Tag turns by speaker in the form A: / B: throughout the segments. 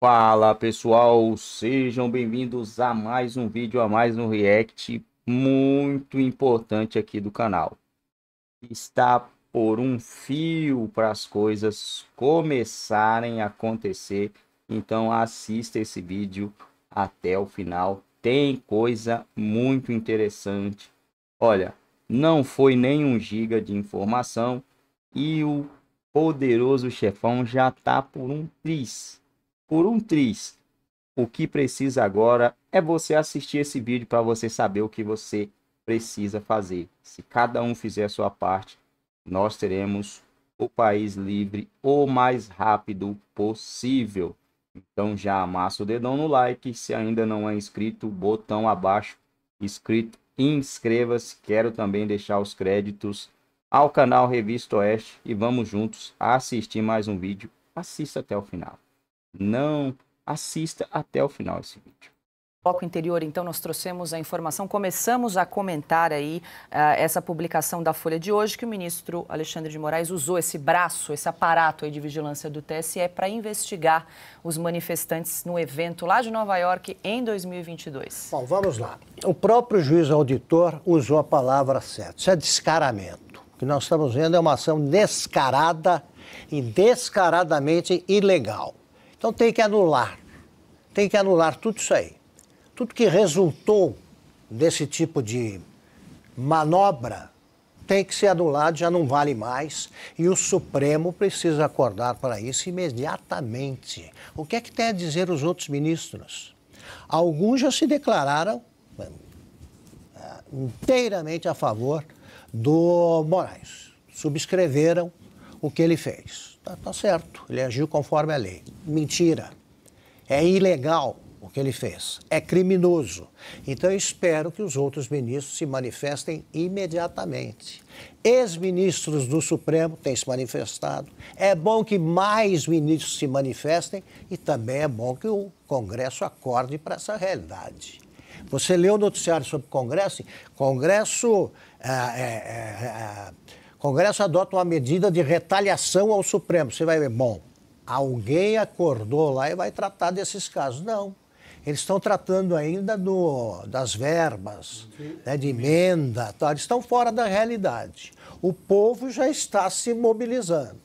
A: Fala pessoal, sejam bem-vindos a mais um vídeo, a mais um react muito importante aqui do canal. Está por um fio para as coisas começarem a acontecer, então assista esse vídeo até o final, tem coisa muito interessante. Olha, não foi nem um giga de informação e o poderoso chefão já está por um tris por um triz, O que precisa agora é você assistir esse vídeo para você saber o que você precisa fazer. Se cada um fizer a sua parte, nós teremos o país livre o mais rápido possível. Então já amassa o dedão no like. Se ainda não é inscrito, botão abaixo inscrito. Inscreva-se. Quero também deixar os créditos ao canal Revista Oeste e vamos juntos assistir mais um vídeo. Assista até o final. Não. Assista até o final desse vídeo
B: bloco interior, então, nós trouxemos a informação, começamos a comentar aí uh, essa publicação da Folha de hoje, que o ministro Alexandre de Moraes usou esse braço, esse aparato de vigilância do TSE para investigar os manifestantes no evento lá de Nova York em 2022. Bom, vamos lá. O
C: próprio juiz auditor usou a palavra certa. Isso é descaramento. O que nós estamos vendo é uma ação descarada e descaradamente ilegal. Então tem que anular. Tem que anular tudo isso aí. Tudo que resultou desse tipo de manobra tem que ser anulado, já não vale mais. E o Supremo precisa acordar para isso imediatamente. O que é que tem a dizer os outros ministros? Alguns já se declararam eh, inteiramente a favor do Moraes. Subscreveram o que ele fez. Tá, tá certo, ele agiu conforme a lei. Mentira. É ilegal o que ele fez. É criminoso. Então, eu espero que os outros ministros se manifestem imediatamente. Ex-ministros do Supremo têm se manifestado. É bom que mais ministros se manifestem e também é bom que o Congresso acorde para essa realidade. Você leu o noticiário sobre o Congresso? Congresso. Ah, é, é, é, o Congresso adota uma medida de retaliação ao Supremo. Você vai ver, bom, alguém acordou lá e vai tratar desses casos. Não. Eles estão tratando ainda do, das verbas, né, de emenda, tal. eles estão fora da realidade. O povo já está se mobilizando.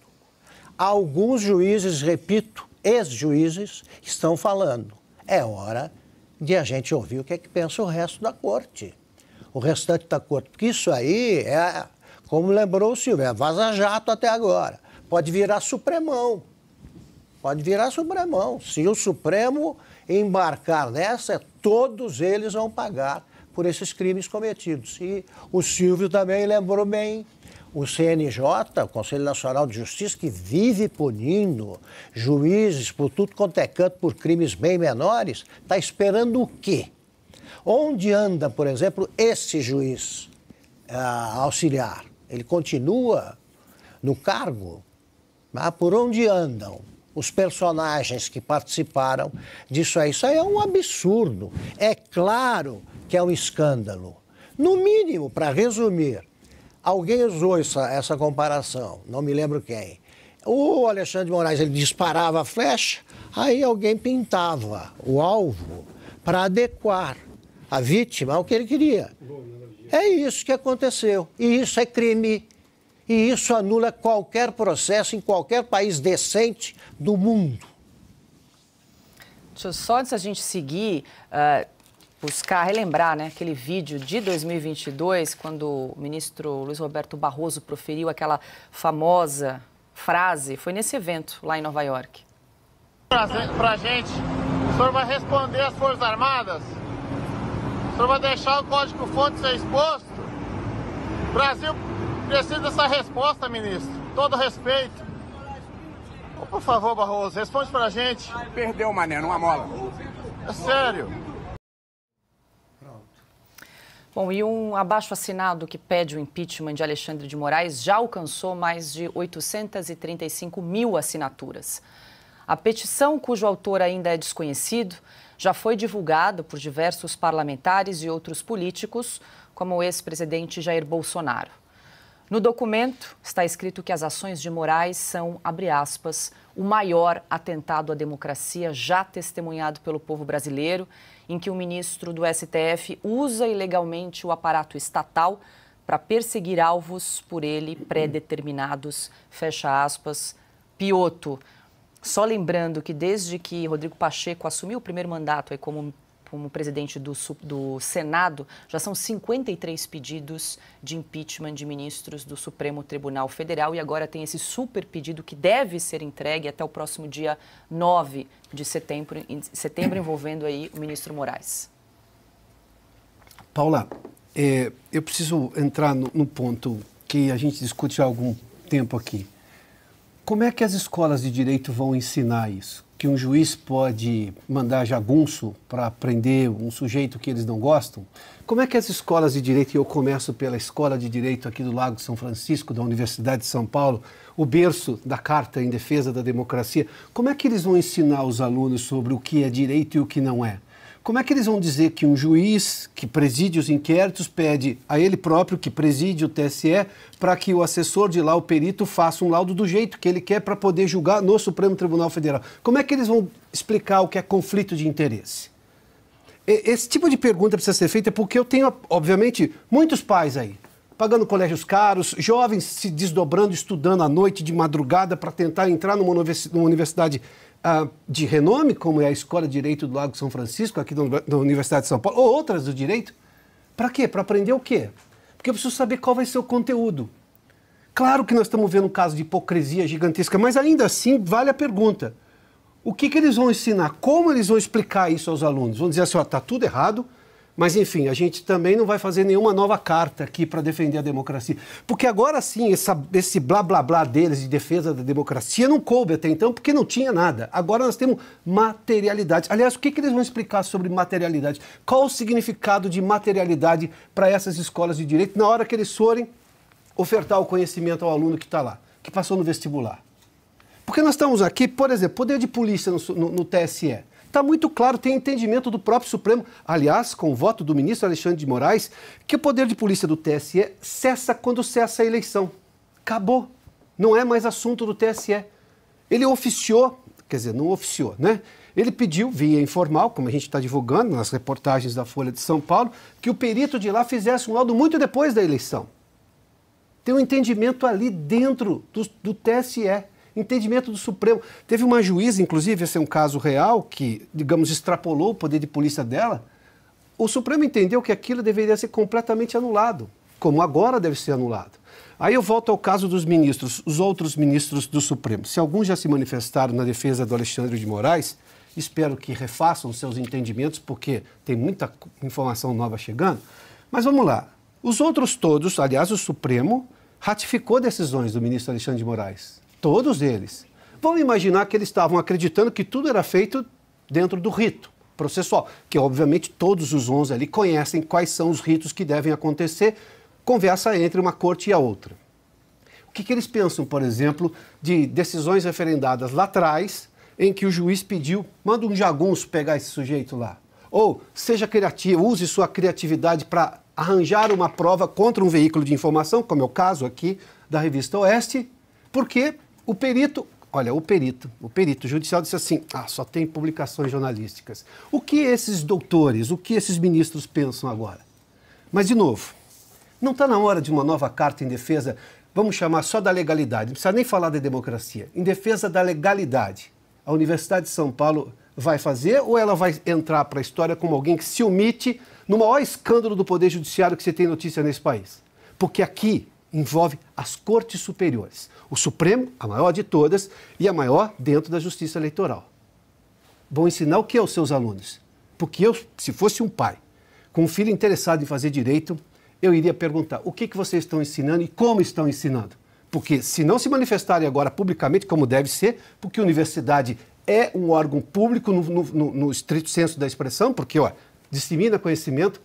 C: Alguns juízes, repito, ex-juízes, estão falando. É hora de a gente ouvir o que é que pensa o resto da corte. O restante da corte. Porque isso aí é como lembrou o Silvio, é Vaza Jato até agora. Pode virar Supremão. Pode virar Supremão. Se o Supremo embarcar nessa, é todos eles vão pagar por esses crimes cometidos. E o Silvio também lembrou bem o CNJ, o Conselho Nacional de Justiça, que vive punindo juízes por tudo quanto é canto por crimes bem menores, está esperando o quê? Onde anda, por exemplo, esse juiz ah, auxiliar? ele continua no cargo. por onde andam os personagens que participaram disso aí? Isso aí é um absurdo. É claro que é um escândalo. No mínimo, para resumir, alguém usou essa, essa comparação, não me lembro quem. O Alexandre de Moraes ele disparava a flecha, aí alguém pintava o alvo para adequar a vítima ao que ele queria. Né? É isso que aconteceu. E isso é crime. E isso anula qualquer processo em qualquer país decente do mundo.
B: Deixa eu só antes a gente seguir. Uh buscar relembrar né, aquele vídeo de 2022, quando o ministro Luiz Roberto Barroso proferiu aquela famosa frase. Foi nesse evento lá em Nova York. Para a
C: gente, o senhor vai responder às Forças Armadas? Só então, vai deixar o código-fonte ser exposto? O Brasil precisa dessa resposta,
A: ministro. Todo respeito. Oh, por favor, Barroso, responde pra gente. Perdeu, mané, numa mola. É sério.
B: Bom, e um abaixo-assinado que pede o impeachment de Alexandre de Moraes já alcançou mais de 835 mil assinaturas. A petição, cujo autor ainda é desconhecido, já foi divulgado por diversos parlamentares e outros políticos, como o ex-presidente Jair Bolsonaro. No documento está escrito que as ações de Moraes são, abre aspas, o maior atentado à democracia já testemunhado pelo povo brasileiro, em que o ministro do STF usa ilegalmente o aparato estatal para perseguir alvos por ele pré-determinados, fecha aspas, Pioto. Só lembrando que desde que Rodrigo Pacheco assumiu o primeiro mandato aí como como presidente do, do, Senado, já são 53 pedidos de impeachment de ministros do Supremo Tribunal Federal e agora tem esse super pedido que deve ser entregue até o próximo dia 9 de setembro, setembro envolvendo aí o ministro Moraes.
D: Paula, é, eu preciso entrar no, no ponto que a gente discute há algum tempo aqui. Como é que as escolas de direito vão ensinar isso? Que um juiz pode mandar jagunço para prender um sujeito que eles não gostam? Como é que as escolas de direito, e eu começo pela Escola de Direito aqui do Lago São Francisco, da Universidade de São Paulo, o berço da Carta em Defesa da Democracia, como é que eles vão ensinar os alunos sobre o que é direito e o que não é? Como é que eles vão dizer que um juiz que preside os inquéritos pede a ele próprio que preside o TSE para que o assessor de lá, o perito, faça um laudo do jeito que ele quer para poder julgar no Supremo Tribunal Federal? Como é que eles vão explicar o que é conflito de interesse? Esse tipo de pergunta precisa ser feita porque eu tenho, obviamente, muitos pais aí, pagando colégios caros, jovens se desdobrando, estudando à noite, de madrugada, para tentar entrar numa universidade de renome, como é a Escola de Direito do Lago São Francisco, aqui da Universidade de São Paulo, ou outras do direito, para quê? Para aprender o quê? Porque eu preciso saber qual vai ser o conteúdo. Claro que nós estamos vendo um caso de hipocrisia gigantesca, mas ainda assim vale a pergunta. O que, que eles vão ensinar? Como eles vão explicar isso aos alunos? Vão dizer assim, está tudo errado, mas, enfim, a gente também não vai fazer nenhuma nova carta aqui para defender a democracia. Porque agora sim, essa, esse blá blá blá deles de defesa da democracia não coube até então, porque não tinha nada. Agora nós temos materialidade. Aliás, o que, que eles vão explicar sobre materialidade? Qual o significado de materialidade para essas escolas de direito na hora que eles forem ofertar o conhecimento ao aluno que está lá, que passou no vestibular? Porque nós estamos aqui, por exemplo, poder de polícia no, no, no TSE. Está muito claro, tem entendimento do próprio Supremo, aliás, com o voto do ministro Alexandre de Moraes, que o poder de polícia do TSE cessa quando cessa a eleição. Acabou. Não é mais assunto do TSE. Ele oficiou, quer dizer, não oficiou, né? Ele pediu, via informal, como a gente está divulgando nas reportagens da Folha de São Paulo, que o perito de lá fizesse um laudo muito depois da eleição. Tem um entendimento ali dentro do, do TSE. Entendimento do Supremo. Teve uma juíza, inclusive, esse é um caso real, que, digamos, extrapolou o poder de polícia dela. O Supremo entendeu que aquilo deveria ser completamente anulado, como agora deve ser anulado. Aí eu volto ao caso dos ministros, os outros ministros do Supremo. Se alguns já se manifestaram na defesa do Alexandre de Moraes, espero que refaçam seus entendimentos, porque tem muita informação nova chegando. Mas vamos lá. Os outros todos, aliás, o Supremo, ratificou decisões do ministro Alexandre de Moraes. Todos eles. Vamos imaginar que eles estavam acreditando que tudo era feito dentro do rito processual, que obviamente todos os 11 ali conhecem quais são os ritos que devem acontecer, conversa entre uma corte e a outra. O que, que eles pensam, por exemplo, de decisões referendadas lá atrás, em que o juiz pediu, manda um jagunço pegar esse sujeito lá. Ou seja criativo, use sua criatividade para arranjar uma prova contra um veículo de informação, como é o caso aqui da revista Oeste, porque o perito, olha, o perito, o perito judicial disse assim: ah, só tem publicações jornalísticas. O que esses doutores, o que esses ministros pensam agora? Mas, de novo, não está na hora de uma nova carta em defesa, vamos chamar só da legalidade, não precisa nem falar da democracia, em defesa da legalidade. A Universidade de São Paulo vai fazer ou ela vai entrar para a história como alguém que se omite no maior escândalo do Poder Judiciário que você tem notícia nesse país? Porque aqui envolve as cortes superiores. O Supremo, a maior de todas, e a maior dentro da justiça eleitoral. Vão ensinar o que aos seus alunos? Porque eu, se fosse um pai com um filho interessado em fazer direito, eu iria perguntar o que, que vocês estão ensinando e como estão ensinando. Porque se não se manifestarem agora publicamente, como deve ser, porque a universidade é um órgão público no, no, no estrito senso da expressão, porque ó, dissemina conhecimento,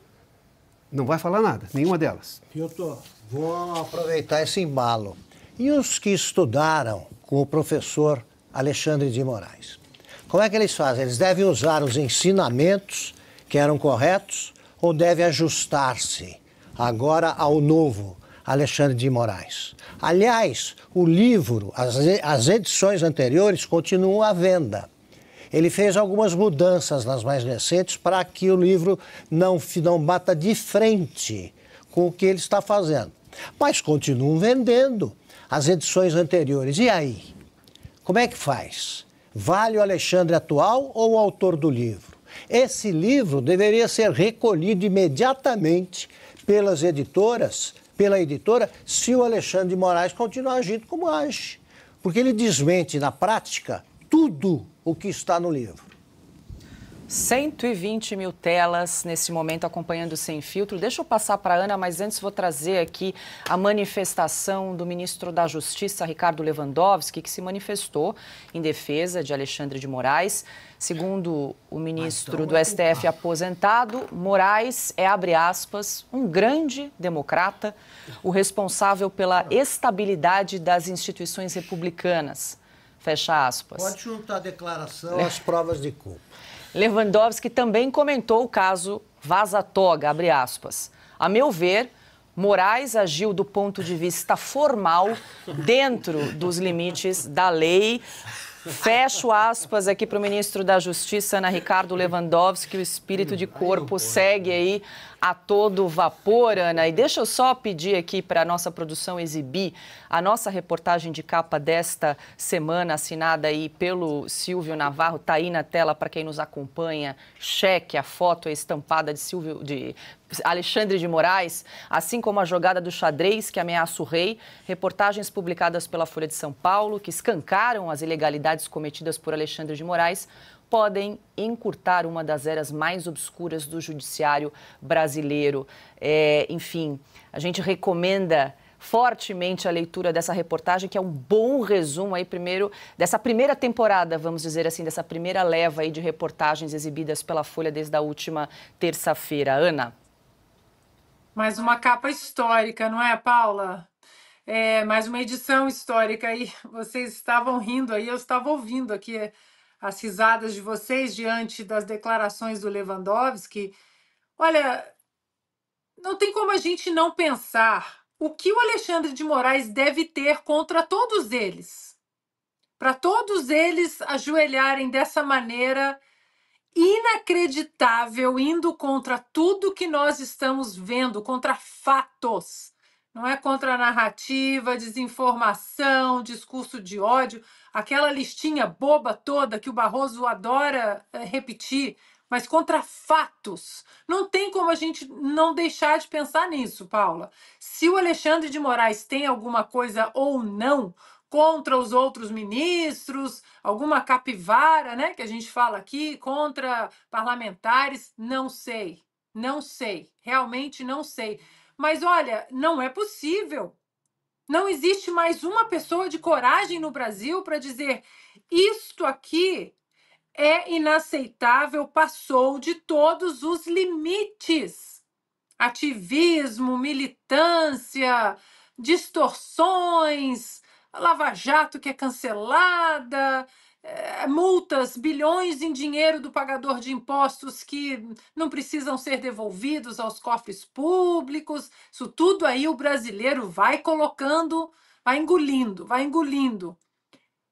D: não vai falar nada, nenhuma delas. Piotr,
C: Vou aproveitar esse embalo. E os que estudaram com o professor Alexandre de Moraes? Como é que eles fazem? Eles devem usar os ensinamentos que eram corretos ou devem ajustar-se agora ao novo Alexandre de Moraes? Aliás, o livro, as edições anteriores continuam à venda. Ele fez algumas mudanças nas mais recentes para que o livro não, não bata de frente com o que ele está fazendo. Mas continuam vendendo as edições anteriores. E aí? Como é que faz? Vale o Alexandre atual ou o autor do livro? Esse livro deveria ser recolhido imediatamente pelas editoras, pela editora, se o Alexandre de Moraes continuar agindo como age. Porque ele desmente na prática tudo o que está no livro.
B: 120 mil telas nesse momento acompanhando sem filtro. Deixa eu passar para a Ana, mas antes vou trazer aqui a manifestação do ministro da Justiça, Ricardo Lewandowski, que se manifestou em defesa de Alexandre de Moraes. Segundo o ah, ministro então do é STF aposentado, Moraes é, abre aspas, um grande democrata, o responsável pela ah. estabilidade das instituições republicanas. Fecha aspas. Pode
C: juntar a declaração às provas de
B: culpa. Lewandowski também comentou o caso vaza-toga, abre aspas. A meu ver, Moraes agiu do ponto de vista formal, dentro dos limites da lei. Fecho aspas aqui para o ministro da Justiça, Ana Ricardo Lewandowski. O espírito de corpo segue aí a todo vapor, Ana. E deixa eu só pedir aqui para a nossa produção exibir a nossa reportagem de capa desta semana, assinada aí pelo Silvio Navarro. Está aí na tela para quem nos acompanha. Cheque a foto estampada de Silvio, de Alexandre de Moraes, assim como a jogada do xadrez que ameaça o rei, reportagens publicadas pela Folha de São Paulo que escancaram as ilegalidades cometidas por Alexandre de Moraes, podem encurtar uma das eras mais obscuras do judiciário brasileiro. É, enfim, a gente recomenda fortemente a leitura dessa reportagem, que é um bom resumo aí primeiro dessa primeira temporada, vamos dizer assim, dessa primeira leva aí de reportagens exibidas pela Folha desde a última terça-feira. Ana.
E: Mais uma capa histórica, não é, Paula? É, mais uma edição histórica aí. Vocês estavam rindo aí, eu estava ouvindo aqui as risadas de vocês diante das declarações do Lewandowski. Olha, não tem como a gente não pensar o que o Alexandre de Moraes deve ter contra todos eles. Para todos eles ajoelharem dessa maneira inacreditável, indo contra tudo que nós estamos vendo, contra fatos. Não é contra-narrativa, desinformação, discurso de ódio, aquela listinha boba toda que o Barroso adora eh, repetir, mas contra fatos. Não tem como a gente não deixar de pensar nisso, Paula. Se o Alexandre de Moraes tem alguma coisa ou não contra os outros ministros, alguma capivara, né, que a gente fala aqui, contra parlamentares, não sei. Não sei, realmente não sei. Mas olha, não é possível. Não existe mais uma pessoa de coragem no Brasil para dizer isto aqui é inaceitável, passou de todos os limites. Ativismo, militância, distorções, Lava Jato que é cancelada, eh, multas, bilhões em dinheiro do pagador de impostos que não precisam ser devolvidos aos cofres públicos. Isso tudo aí o brasileiro vai colocando, vai engolindo, vai engolindo.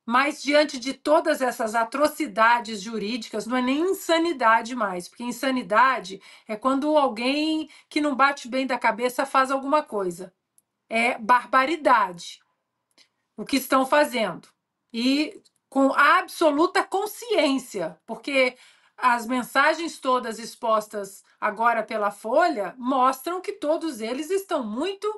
E: Mas diante de todas essas atrocidades jurídicas, não é nem insanidade mais, porque insanidade é quando alguém que não bate bem da cabeça faz alguma coisa. É barbaridade o que estão fazendo. E com absoluta consciência, porque as mensagens todas expostas agora pela Folha mostram que todos eles estão muito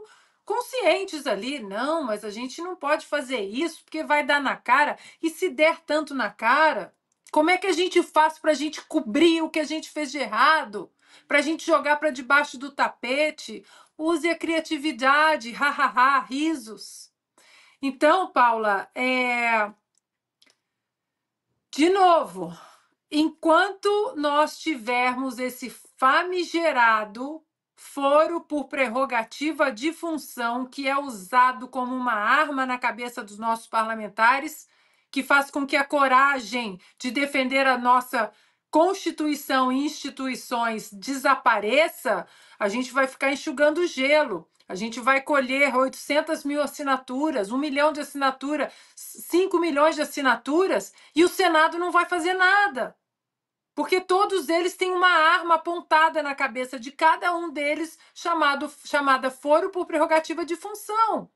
E: conscientes ali. Não, mas a gente não pode fazer isso porque vai dar na cara. E se der tanto na cara, como é que a gente faz para a gente cobrir o que a gente fez de errado? Para a gente jogar para debaixo do tapete? Use a criatividade, hahaha, risos. Então, Paula, é, de novo, enquanto nós tivermos esse famigerado foro por prerrogativa de função que é usado como uma arma na cabeça dos nossos parlamentares, que faz com que a coragem de defender a nossa Constituição e instituições desapareça, a gente vai ficar enxugando gelo. A gente vai colher 800 mil assinaturas, 1 milhão de assinaturas, 5 milhões de assinaturas e o Senado não vai fazer nada. Porque todos eles têm uma arma apontada na cabeça de cada um deles, chamado, chamada foro por prerrogativa de função.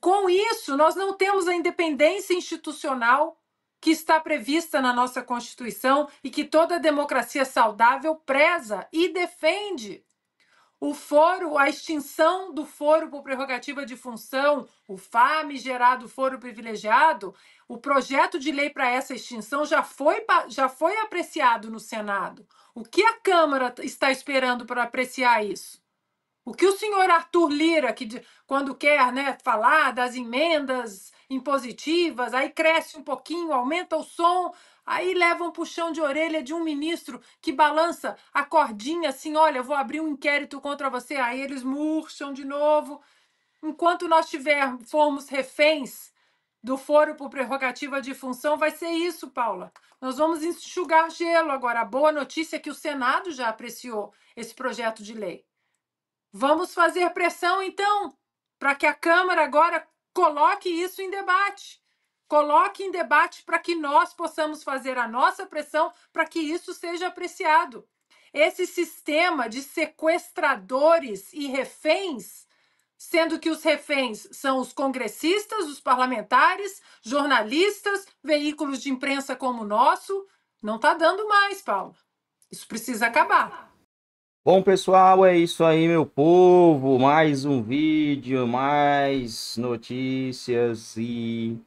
E: Com isso, nós não temos a independência institucional que está prevista na nossa Constituição e que toda democracia saudável preza e defende o foro, a extinção do foro por prerrogativa de função, o fame gerado foro privilegiado, o projeto de lei para essa extinção já foi, já foi apreciado no Senado. O que a Câmara está esperando para apreciar isso? O que o senhor Arthur Lira, que quando quer né, falar das emendas impositivas, aí cresce um pouquinho, aumenta o som, Aí leva um puxão de orelha de um ministro que balança a cordinha assim: olha, vou abrir um inquérito contra você. Aí eles murcham de novo. Enquanto nós tiver, formos reféns do foro por prerrogativa de função, vai ser isso, Paula. Nós vamos enxugar gelo agora. A boa notícia é que o Senado já apreciou esse projeto de lei. Vamos fazer pressão, então, para que a Câmara agora coloque isso em debate. Coloque em debate para que nós possamos fazer a nossa pressão para que isso seja apreciado. Esse sistema de sequestradores e reféns, sendo que os reféns são os congressistas, os parlamentares, jornalistas, veículos de imprensa como o nosso, não está dando mais, Paulo. Isso precisa acabar.
A: Bom, pessoal, é isso aí, meu povo. Mais um vídeo, mais notícias e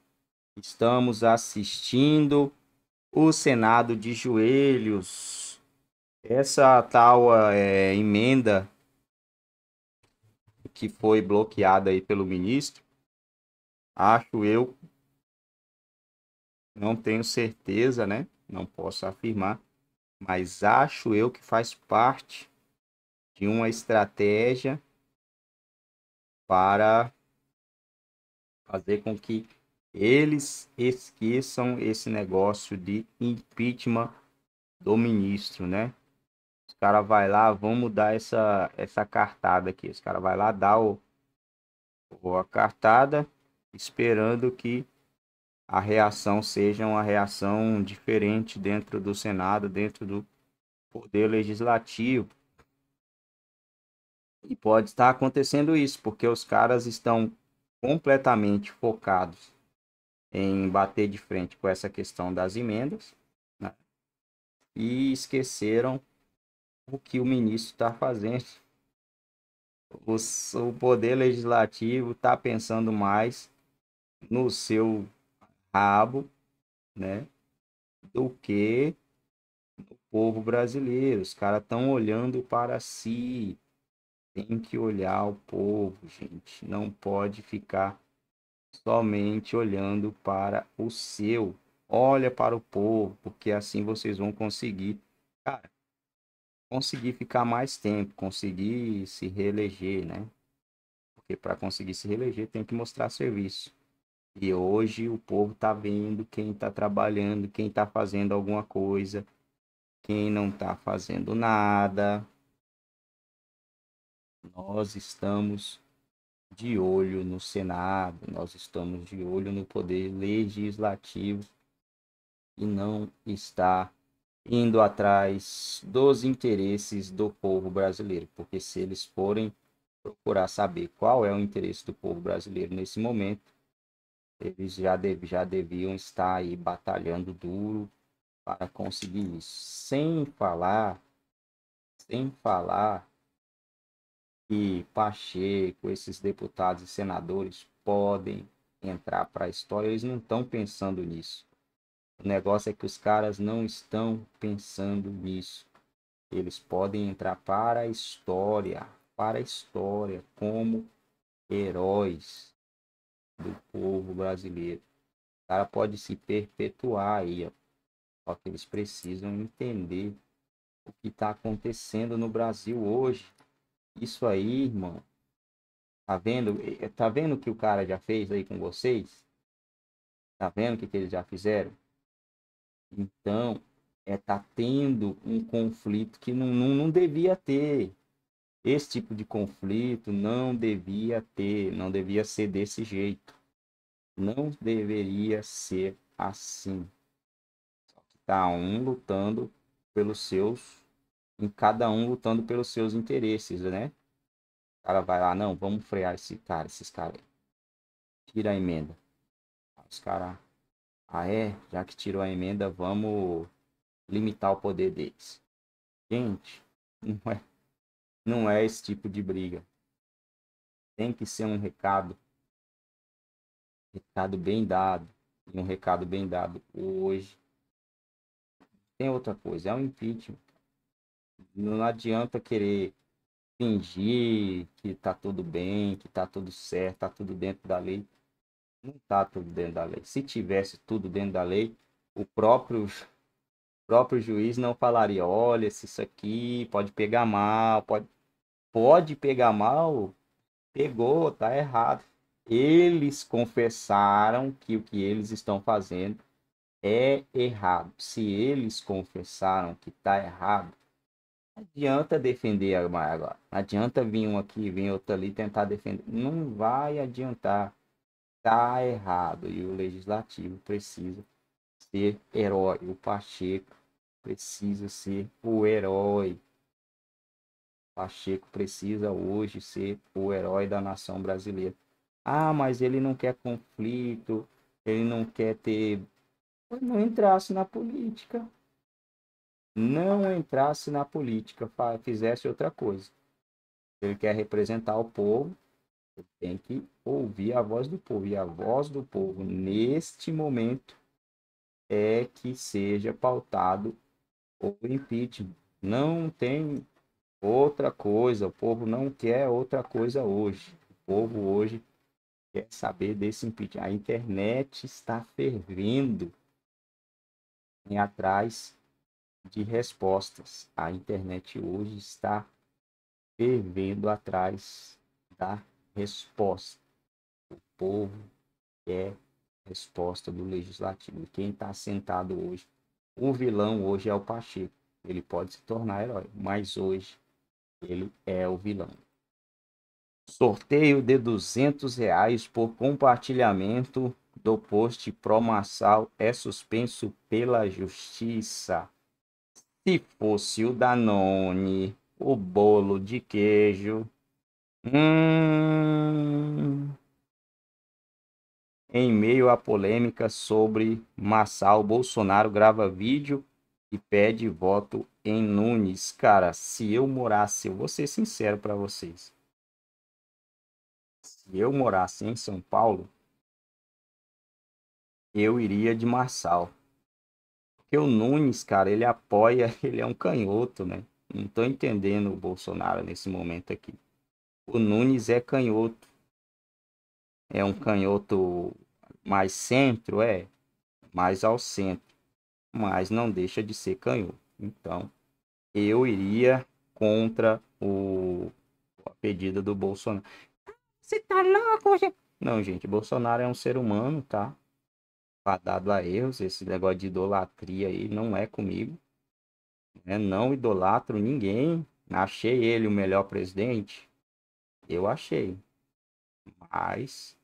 A: Estamos assistindo o Senado de joelhos. Essa tal é, emenda que foi bloqueada aí pelo ministro, acho eu, não tenho certeza, né? Não posso afirmar, mas acho eu que faz parte de uma estratégia para fazer com que eles esqueçam esse negócio de impeachment do ministro, né? Os cara vai lá, vamos dar essa essa cartada aqui. Os cara vai lá dar o, o a cartada, esperando que a reação seja uma reação diferente dentro do Senado, dentro do poder legislativo. E pode estar acontecendo isso, porque os caras estão completamente focados em bater de frente com essa questão das emendas né? e esqueceram o que o ministro está fazendo. O, o poder legislativo está pensando mais no seu rabo, né, do que o povo brasileiro. Os caras estão olhando para si. Tem que olhar o povo, gente. Não pode ficar somente olhando para o seu. Olha para o povo, porque assim vocês vão conseguir, cara, conseguir ficar mais tempo, conseguir se reeleger, né? Porque para conseguir se reeleger tem que mostrar serviço. E hoje o povo está vendo quem está trabalhando, quem está fazendo alguma coisa, quem não está fazendo nada. Nós estamos de olho no Senado, nós estamos de olho no poder legislativo e não está indo atrás dos interesses do povo brasileiro, porque se eles forem procurar saber qual é o interesse do povo brasileiro nesse momento, eles já, dev, já deviam estar aí batalhando duro para conseguir isso. Sem falar, sem falar que Pacheco, esses deputados e senadores podem entrar para a história, eles não estão pensando nisso. O negócio é que os caras não estão pensando nisso. Eles podem entrar para a história, para a história, como heróis do povo brasileiro. O cara pode se perpetuar aí, ó. Só que eles precisam entender o que está acontecendo no Brasil hoje. Isso aí, irmão. Tá vendo? Eh, tá vendo o que o cara já fez aí com vocês? Tá vendo o que, que eles já fizeram? Então, é tá tendo um conflito que não, não, não devia ter. Esse tipo de conflito não devia ter, não devia ser desse jeito. Não deveria ser assim. Só que tá um lutando pelos seus em cada um lutando pelos seus interesses, né? O cara vai lá, não, vamos frear esse cara, esses caras. Tira a emenda. Os caras, ah é, já que tirou a emenda, vamos limitar o poder deles. Gente, não é, não é esse tipo de briga. Tem que ser um recado, recado bem dado, e um recado bem dado hoje. Tem outra coisa, é um impeachment. Não adianta querer fingir que tá tudo bem, que tá tudo certo, tá tudo dentro da lei. Não tá tudo dentro da lei. Se tivesse tudo dentro da lei, o próprio próprio juiz não falaria, olha, se isso aqui pode pegar mal, pode pode pegar mal, pegou, tá errado. Eles confessaram que o que eles estão fazendo é errado. Se eles confessaram que tá errado, adianta defender agora. Adianta vir um aqui, vir outro ali tentar defender. Não vai adiantar. Tá errado. E o legislativo precisa ser herói. O Pacheco precisa ser o herói. O Pacheco precisa hoje ser o herói da nação brasileira. Ah, mas ele não quer conflito, ele não quer ter. Não entrasse na política não entrasse na política, fizesse outra coisa. Ele quer representar o povo, ele tem que ouvir a voz do povo. E a voz do povo, neste momento, é que seja pautado o impeachment. Não tem outra coisa, o povo não quer outra coisa hoje. O povo hoje quer saber desse impeachment. A internet está fervendo em atrás de respostas. A internet hoje está fervendo atrás da resposta. O povo quer resposta do legislativo. Quem está sentado hoje, o vilão hoje é o Pacheco. Ele pode se tornar herói, mas hoje ele é o vilão. Sorteio de duzentos reais por compartilhamento do post Promassal é suspenso pela justiça. Se fosse o Danone, o bolo de queijo. Hum... Em meio à polêmica sobre Massal, Bolsonaro grava vídeo e pede voto em Nunes. Cara, se eu morasse, eu vou ser sincero para vocês. Se eu morasse em São Paulo, eu iria de Marçal. Porque o Nunes, cara, ele apoia, ele é um canhoto, né? Não tô entendendo o Bolsonaro nesse momento aqui. O Nunes é canhoto. É um canhoto mais centro, é. Mais ao centro. Mas não deixa de ser canhoto. Então, eu iria contra o a pedida do Bolsonaro.
E: Você tá louco, gente?
A: Não, gente, Bolsonaro é um ser humano, tá? fadado a erros, esse negócio de idolatria aí não é comigo. Né? Não idolatro ninguém. Achei ele o melhor presidente? Eu achei. Mas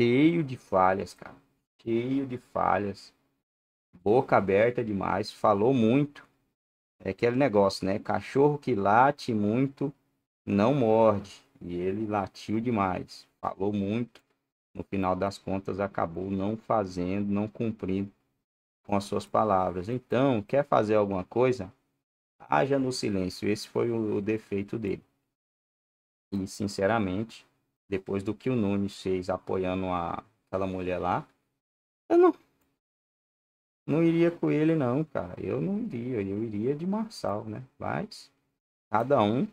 A: cheio de falhas, cara. Cheio de falhas. Boca aberta demais, falou muito. É aquele negócio, né? Cachorro que late muito não morde. E ele latiu demais, falou muito no final das contas, acabou não fazendo, não cumprindo com as suas palavras. Então, quer fazer alguma coisa? Haja no silêncio. Esse foi o, o defeito dele. E, sinceramente, depois do que o Nunes fez apoiando a, aquela mulher lá, eu não, não iria com ele, não, cara. Eu não iria. Eu iria de Marçal, né? Mas cada um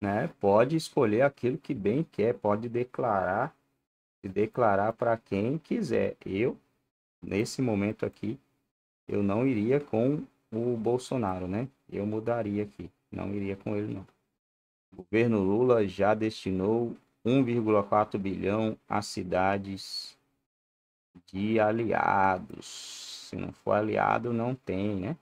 A: né, pode escolher aquilo que bem quer, pode declarar se declarar para quem quiser. Eu, nesse momento aqui, eu não iria com o Bolsonaro, né? Eu mudaria aqui, não iria com ele, não. O governo Lula já destinou 1,4 bilhão a cidades de aliados. Se não for aliado, não tem, né?